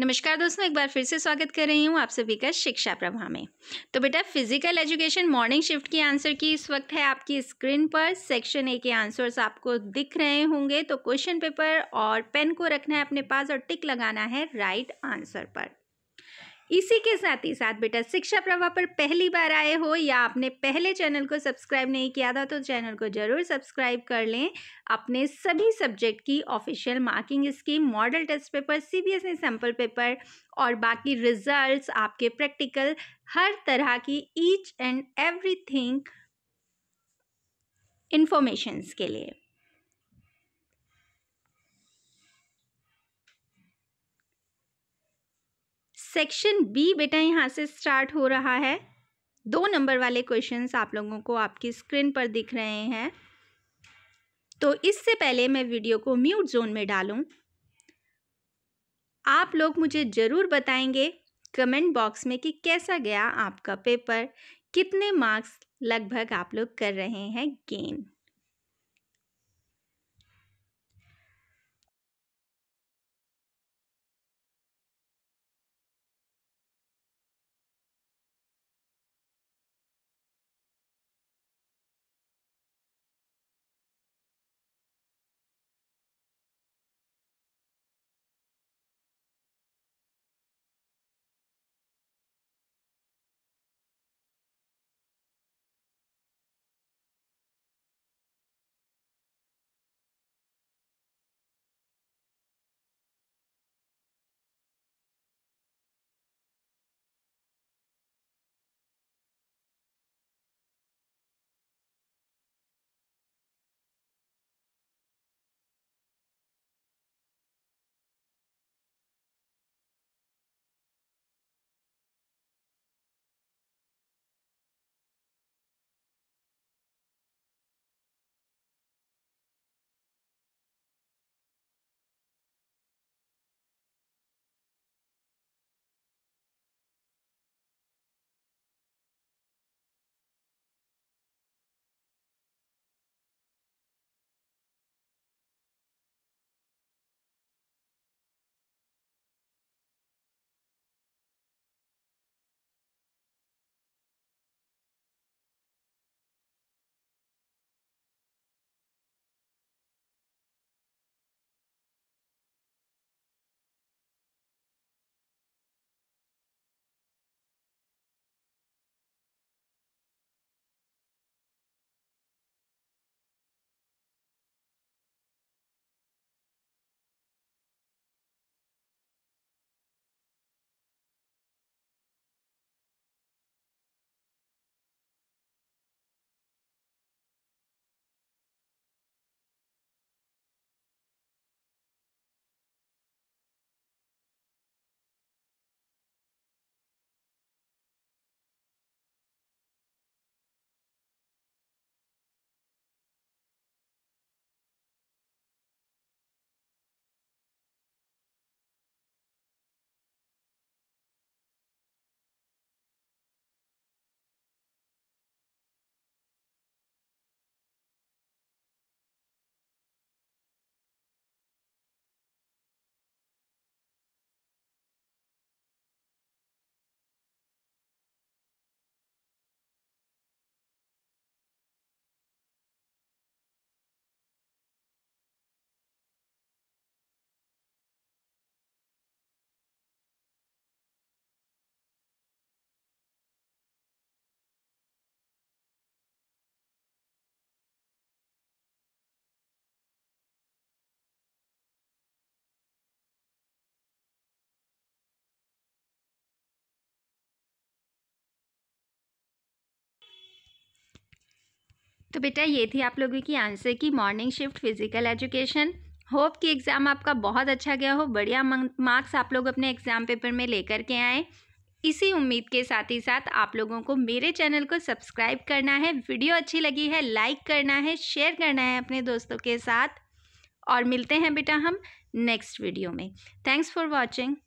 नमस्कार दोस्तों एक बार फिर से स्वागत कर रही हूँ आप सभी का शिक्षा प्रभा में तो बेटा फिजिकल एजुकेशन मॉर्निंग शिफ्ट की आंसर की इस वक्त है आपकी स्क्रीन पर सेक्शन ए के आंसर्स आपको दिख रहे होंगे तो क्वेश्चन पेपर और पेन को रखना है अपने पास और टिक लगाना है राइट आंसर पर इसी के साथ ही साथ बेटा शिक्षा प्रवाह पर पहली बार आए हो या आपने पहले चैनल को सब्सक्राइब नहीं किया था तो चैनल को ज़रूर सब्सक्राइब कर लें अपने सभी सब्जेक्ट की official marking scheme model test paper CBSE sample paper और बाकी रिजल्ट्स आपके प्रैक्टिकल हर तरह की ईच एंड एवरीथिंग इन्फॉर्मेशंस के लिए सेक्शन बी बेटा यहाँ से स्टार्ट हो रहा है दो नंबर वाले क्वेश्चंस आप लोगों को आपकी स्क्रीन पर दिख रहे हैं तो इससे पहले मैं वीडियो को म्यूट जोन में डालूं आप लोग मुझे ज़रूर बताएंगे कमेंट बॉक्स में कि कैसा गया आपका पेपर कितने मार्क्स लगभग आप लोग कर रहे हैं गेन तो बेटा ये थी आप लोगों की answer key morning shift physical education hope कि एग्ज़ाम आपका बहुत अच्छा गया हो बढ़िया मार्क्स आप लोग अपने एग्ज़ाम पेपर में लेकर के आएँ इसी उम्मीद के साथ ही साथ आप लोगों को मेरे चैनल को सब्सक्राइब करना है वीडियो अच्छी लगी है लाइक करना है शेयर करना है अपने दोस्तों के साथ और मिलते हैं बेटा हम नेक्स्ट वीडियो में थैंक्स फॉर वॉचिंग